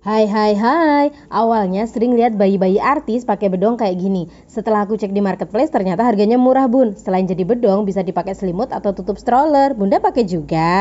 Hai hai hai, awalnya sering lihat bayi-bayi artis pakai bedong kayak gini. Setelah aku cek di marketplace ternyata harganya murah bun. Selain jadi bedong bisa dipakai selimut atau tutup stroller, bunda pakai juga.